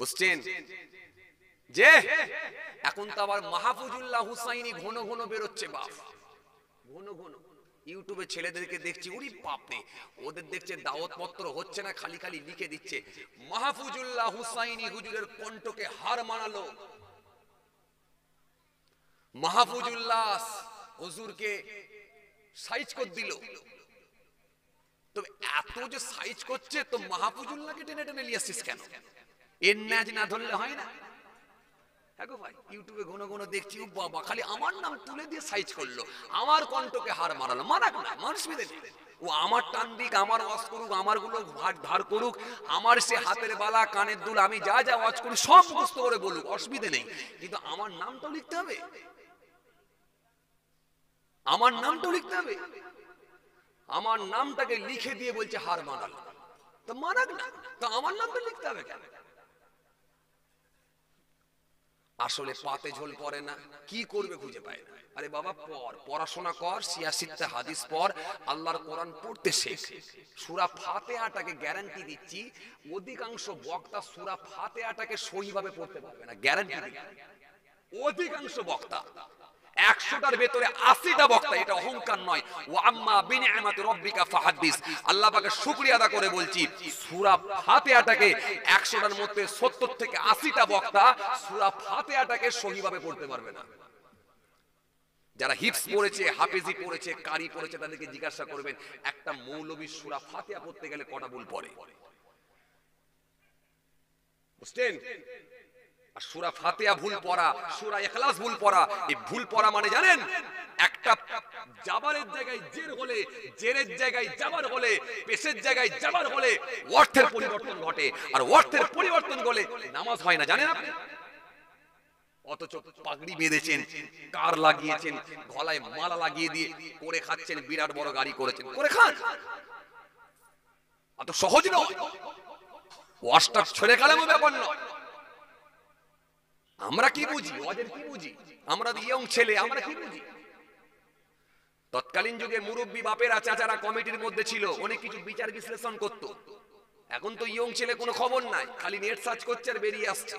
বুঝছেন যে এখন তো আবার মাহফুজুল্লাহ হুসাইনি ঘন ঘন বেরোচ্ছে বাপ ঘন ঘন ইউটিউবে ছেলেদেরকে দেখছি উনি পাপে ওদের দেখছে দাওয়াত পত্র হচ্ছে না খালি খালি লিখে দিচ্ছে মাহফুজুল্লাহ হুসাইনি হুজুরের কণ্ঠকে হার মানালো মাহফুজুল্লাহ হুজুরকে সাইজ করে দিল তবে এত যে সাইজ করছে তো মাহফুজুল্লাহকে টেনে টেনে নিয়ে আসছিস কেন এর ম্যাচ না ধরলে হয় না হ্যাঁ ভাই ইউটিউবে ঘন ঘন দেখছি বাবা খালি আমার নাম তুলে দিয়ে সাইজ করলো আমার কণ্ঠকে হার মারালো মারাক না মানুষ ও আমার টান দিক আমার ওয়াজ করুক আমার গুলো ধার করুক আমার সে হাতের বালা কানের দুল আমি যা যা ওয়াজ করুক সব মুখস্থ করে বলুক অসুবিধে নেই কিন্তু আমার নামটাও লিখতে হবে আমার নামটাও লিখতে হবে আমার নামটাকে লিখে দিয়ে বলছে হার মানাল তো মানাক না তো আমার নামটা লিখতে হবে কেন আসলে পাতে ঝোল পড়ে না কি করবে খুঁজে পায় না আরে বাবা পর পড়াশোনা কর সিয়াসিতে হাদিস পর আল্লাহর কোরআন পড়তে শেখ ফাতে আটাকে গ্যারান্টি দিচ্ছি অধিকাংশ বক্তা ফাতে আটাকে সহিভাবে পড়তে পারবে না গ্যারান্টি অধিকাংশ বক্তা একশোটার ভেতরে আশিটা বক্তা এটা অহংকার নয় ও আম্মা বিন আমাতে রব্বিকা ফাহাদিস আল্লাহ পাকে শুক্রিয়া আদা করে বলছি সুরা ফাতেহাটাকে একশোটার মধ্যে সত্তর থেকে আশিটা বক্তা সুরা ফাতেহাটাকে সহিভাবে পড়তে পারবে না যারা হিপস পড়েছে হাফেজি পড়েছে কারি পড়েছে তাদেরকে জিজ্ঞাসা করবেন একটা মৌলবী সুরা ফাতেহা পড়তে গেলে কটা বুল পড়ে বুঝছেন সুরা ফাতেহা ভুল পড়া সুরা এখলাস ভুল পড়া এই ভুল পড়া মানে জানেন একটা জাবারের জায়গায় জের হলে জেরের জায়গায় জাবার হলে পেশের জায়গায় জাবার হলে অর্থের পরিবর্তন ঘটে আর অর্থের পরিবর্তন হলে নামাজ হয় না জানেন আপনি অথচ পাগড়ি বেঁধেছেন কার লাগিয়েছেন গলায় মালা লাগিয়ে দিয়ে করে খাচ্ছেন বিরাট বড় গাড়ি করেছেন করে খান অত সহজ নয় ওয়াশটা ছেড়ে গেলামও ব্যাপার নয় আমরা কি বুঝি ওদের কি বুঝি আমরা ইয়ং ছেলে আমরা কি বুঝি তৎকালীন যুগে মুরব্বী বাপেরা চাচারা কমিটির মধ্যে ছিল অনেক কিছু বিচার বিশ্লেষণ করত এখন তো ইয়ং ছেলে কোনো খবর নাই খালি নেট সার্চ করছে আর বেরিয়ে আসছে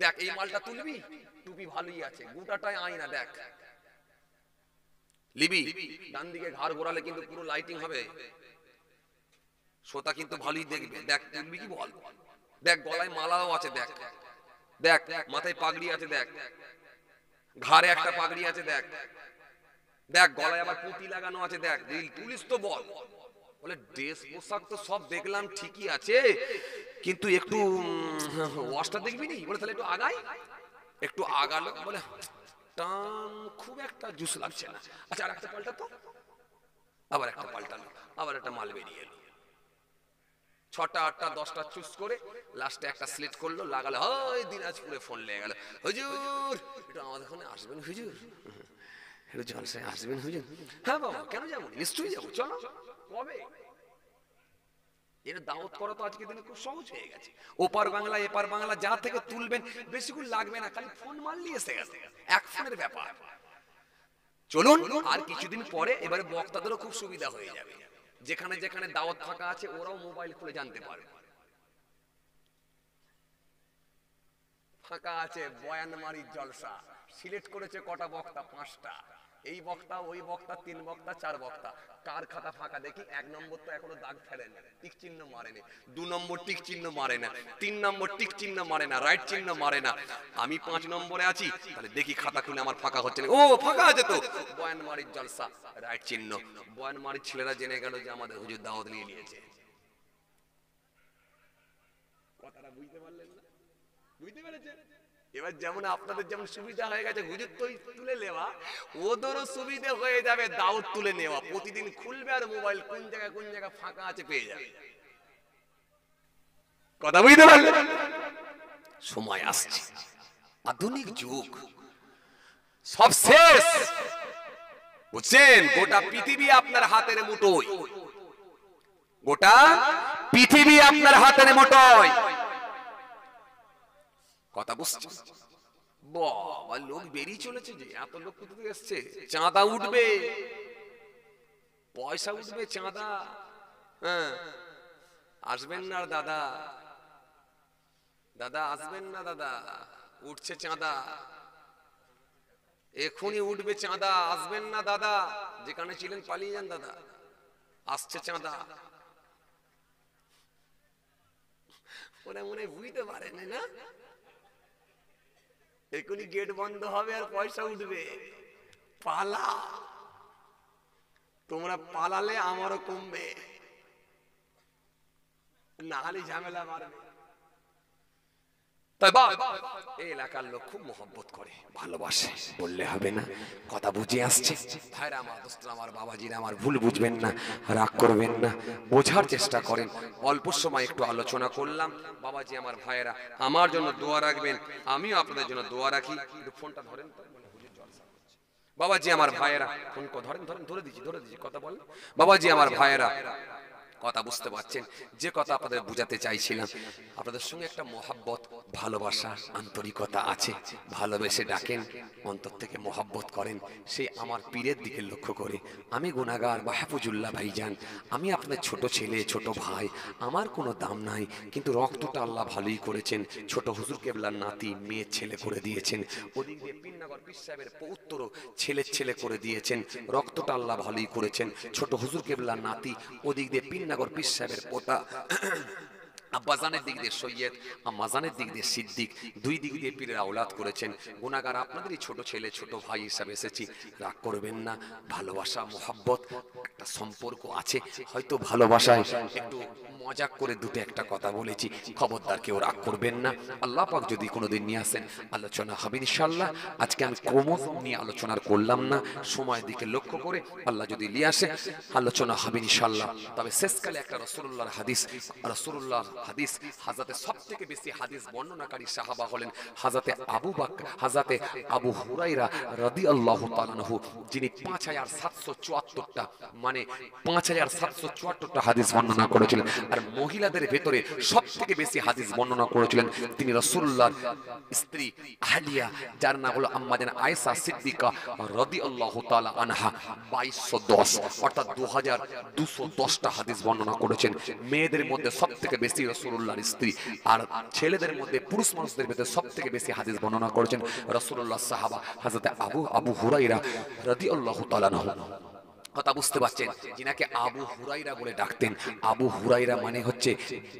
দেখ এই মালটা তুলবি টুপি ভালোই আছে গোটাটাই আয়না দেখ লিবি ডান দিকে ঘর ঘোরালে কিন্তু পুরো লাইটিং হবে শ্রোতা কিন্তু ভালোই দেখবে দেখ তুলবি কি বল দেখ গলায় মালাও আছে দেখ দেখ মাথায় পাগড়ি আছে দেখ ঘাড়ে একটা পাগড়ি আছে দেখ দেখ গলায় আবার পুঁতি লাগানো আছে দেখ দিল পুলিশ তো বল বলে ড্রেস পোশাক তো সব দেখলাম ঠিকই আছে কিন্তু একটু ওয়াশটা দেখবি নি বলে তাহলে একটু আগাই একটু আগালো বলে টান খুব একটা জুস লাগছে না আচ্ছা আর একটা পাল্টা তো আবার একটা পাল্টালো আবার একটা মাল বেরিয়ে এলো ছটা আটটা দশটা চুজ করে লাস্টে একটা সিলেক্ট করলো লাগালো হয় দিনাজপুরে ফোন লেগে গেল হুজুর এটা আমাদের ওখানে আসবেন হুজুর একটু জলসায় আসবেন হুজুর হ্যাঁ বাবা কেন যাবো নিশ্চয়ই যাবো চলো কবে এটা দাওয়াত করা তো আজকে দিনে খুব সহজ হয়ে গেছে ওপার বাংলা এপার বাংলা যা থেকে তুলবেন বেশিক্ষণ লাগবে না খালি ফোন মারলি এসে গেছে এক ফোনের ব্যাপার চলুন আর কিছুদিন পরে এবারে বক্তাদেরও খুব সুবিধা হয়ে যাবে যেখানে যেখানে দাওয়াত থাকা আছে ওরাও মোবাইল খুলে জানতে পারে ফাঁকা আছে বয়ানমারি জলসা সিলেক্ট করেছে কটা বক্তা পাঁচটা এই বক্তা ওই বক্তা তিন বক্তা চার বক্তা কার খাতা ফাঁকা দেখি এক নম্বর তো এখনো দাগ না টিক চিহ্ন মারে না দু নম্বর টিক চিহ্ন মারে না তিন নম্বর টিক চিহ্ন মারে না রাইট চিহ্ন মারে না আমি পাঁচ নম্বরে আছি তাহলে দেখি খাতা খুলে আমার ফাঁকা হচ্ছে না ও ফাঁকা আছে তো বয়ানমারির জলসা রাইট চিহ্ন বয়ানমারির ছেলেরা জেনে গেল যে আমাদের হুজুর দাওয়াত নিয়ে নিয়েছে কথাটা বুঝতে পারলেন না বুঝতে পেরেছেন এবার যেমন আপনাদের যেমন সুবিধা হয়ে গেছে হুজুর তৈ তুলে নেওয়া ওদেরও সুবিধা হয়ে যাবে দাউদ তুলে নেওয়া প্রতিদিন খুলবে আর মোবাইল কোন জায়গায় কোন জায়গায় ফাঁকা আছে পেয়ে যাবে কথা বুঝতে পারলেন সময় আসছে আধুনিক যুগ সব শেষ বুঝছেন গোটা পৃথিবী আপনার হাতের মুঠোয় গোটা পৃথিবী আপনার হাতের মুঠোয় কথা বুঝছে বাবা লোক বেরিয়ে চলেছে যে এত লোক এসছে চাঁদা উঠবে পয়সা উঠবে চাঁদা হ্যাঁ আসবেন না দাদা দাদা আসবেন না দাদা উঠছে চাঁদা এখনই উঠবে চাঁদা আসবেন না দাদা যেখানে ছিলেন পালিয়ে যান দাদা আসছে চাঁদা ওরা মনে বুঝতে পারেন না এখনই গেট বন্ধ হবে আর পয়সা উঠবে পালা তোমরা পালালে আমারও কমবে না হলে ঝামেলা মারবে এলাকার লোক খুব মোহব্বত করে ভালোবাসে বললে হবে না কথা বুঝে আসছে ভাইরা আমার দোস্তরা আমার বাবাজিরা আমার ভুল বুঝবেন না রাগ করবেন না বোঝার চেষ্টা করেন অল্প সময় একটু আলোচনা করলাম বাবাজি আমার ভাইয়েরা আমার জন্য দোয়া রাখবেন আমিও আপনাদের জন্য দোয়া রাখি ফোনটা ধরেন বাবাজি আমার ভাইয়েরা ফোন ধরেন ধরেন ধরে দিচ্ছি ধরে দিচ্ছি কথা বলেন বাবাজি আমার ভাইয়েরা কথা বুঝতে পারছেন যে কথা আপনাদের বুঝাতে চাইছিলাম আপনাদের সঙ্গে একটা মহাব্বত ভালোবাসা আন্তরিকতা আছে ভালোবেসে ডাকেন অন্তর থেকে মহাব্বত করেন সেই আমার পীরের দিকে লক্ষ্য করে আমি গুণাগার ভাই ভাইজান আমি আপনার ছোট ছেলে ছোট ভাই আমার কোনো দাম নাই কিন্তু রক্তটা আল্লাহ ভালোই করেছেন ছোট হুজুর কেবলার নাতি মেয়ের ছেলে করে দিয়েছেন ওদিক দিয়ে পীর সাহেবের পৌত্তর ছেলের ছেলে করে দিয়েছেন রক্তটা আল্লাহ ভালোই করেছেন ছোট হুজুর কেবলার নাতি ওদিক দিয়ে পিন corpisa Verpota. আব্বাজানের দিক দিয়ে সৈয়দ আম্মাজানের দিক দিয়ে সিদ্দিক দুই দিক দিয়ে পীরের আওলাদ করেছেন গুণাগার আপনাদেরই ছোট ছেলে ছোট ভাই হিসাবে এসেছি রাগ করবেন না ভালোবাসা মোহাব্বত একটা সম্পর্ক আছে হয়তো ভালোবাসায় একটু মজাক করে দুটো একটা কথা বলেছি খবরদার কেউ রাগ করবেন না আল্লাহ পাক যদি কোনোদিন নিয়ে আসেন আলোচনা হবে ইনশাল্লাহ আজকে আমি ক্রমশ নিয়ে আলোচনার করলাম না সময় দিকে লক্ষ্য করে আল্লাহ যদি নিয়ে আসে আলোচনা হবে ইনশাল্লাহ তবে শেষকালে একটা রসুল্লাহর হাদিস রসুল্লাহ হাদিস হাজাতে সব থেকে বেশি হাদিস বর্ণনাকারী সাহাবা হলেন হাজাতে আবু বাক হাজাতে আবু হুরাইরা রাদি আল্লাহ তালানহু যিনি পাঁচ হাজার সাতশো চুয়াত্তরটা মানে পাঁচ হাজার সাতশো চুয়াত্তরটা হাদিস বর্ণনা করেছিলেন আর মহিলাদের ভেতরে সব থেকে বেশি হাদিস বর্ণনা করেছিলেন তিনি রসুল্লাহ স্ত্রী আহলিয়া যার নাম হলো আম্মাজান আয়সা সিদ্দিকা রদি আল্লাহ তালা আনহা বাইশশো দশ অর্থাৎ দু হাজার দুশো দশটা হাদিস বর্ণনা করেছেন মেয়েদের মধ্যে সব থেকে বেশি রসুল্লাহর স্ত্রী আর ছেলেদের মধ্যে পুরুষ মানুষদের মধ্যে সব থেকে বেশি হাদিস বর্ণনা করেছেন রসুল্লাহ সাহাবা হাজরত আবু আবু হুরাইরা রদি আল্লাহ তালানহ কথা বুঝতে পারছেন যিনাকে আবু হুরাইরা বলে ডাকতেন আবু হুরাইরা মানে হচ্ছে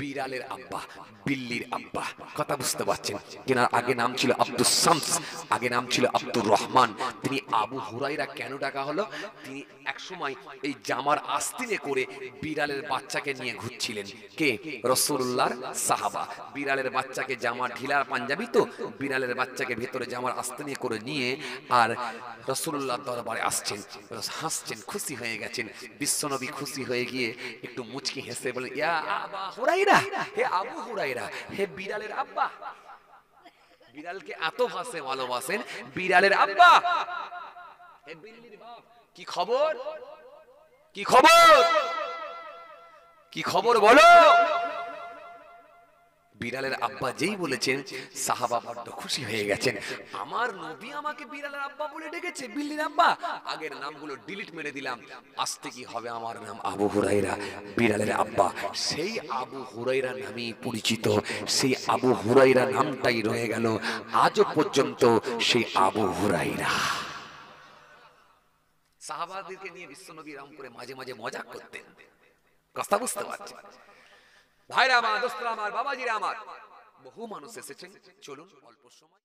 বিড়ালের আব্বা বিল্লির আব্বা কথা বুঝতে পারছেন তেনার আগে নাম ছিল আব্দুল শামস আগে নাম ছিল আব্দুর রহমান তিনি আবু হুরাইরা কেন ডাকা হলো তিনি একসময় এই জামার আস্তিনে করে বিড়ালের বাচ্চাকে নিয়ে ঘুরছিলেন কে রসুল্লাহর সাহাবা বিড়ালের বাচ্চাকে জামা ঢিলার পাঞ্জাবি তো বিড়ালের বাচ্চাকে ভেতরে জামার আস্তিনে করে নিয়ে আর রসুল্লাহ দরবারে আসছেন হাসছেন খুশি খুশি হয়ে গেছেন বিশ্বনবী খুশি হয়ে গিয়ে একটু মুচকি হেসে বলে ইয়া আবা হুরাইরা হে আবু হুরাইরা হে বিড়ালের আব্বা বিড়ালকে এত ভাসে ভালোবাসেন বিড়ালের আব্বা হে বিল্লির বাপ কি খবর কি খবর কি খবর বলো বিড়ালের আব্বা যেই বলেছেন সাহাবা বড্ড খুশি হয়ে গেছেন আমার নবী আমাকে বিড়ালের আব্বা বলে ডেকেছে বিল্লির আব্বা আগের নামগুলো ডিলিট মেরে দিলাম আসতে কি হবে আমার নাম আবু হুরাইরা বিড়ালের আব্বা সেই আবু হুরাইরা নামেই পরিচিত সেই আবু হুরাইরা নামটাই রয়ে গেল আজও পর্যন্ত সেই আবু হুরাইরা সাহাবাদেরকে নিয়ে বিশ্বনবী রাম করে মাঝে মাঝে মজা করতেন কথা বুঝতে পারছেন ভাইরা আমার দোস্তরা আমার বাবাজিরা আমার বহু মানুষ এসেছেন চলুন অল্প সময়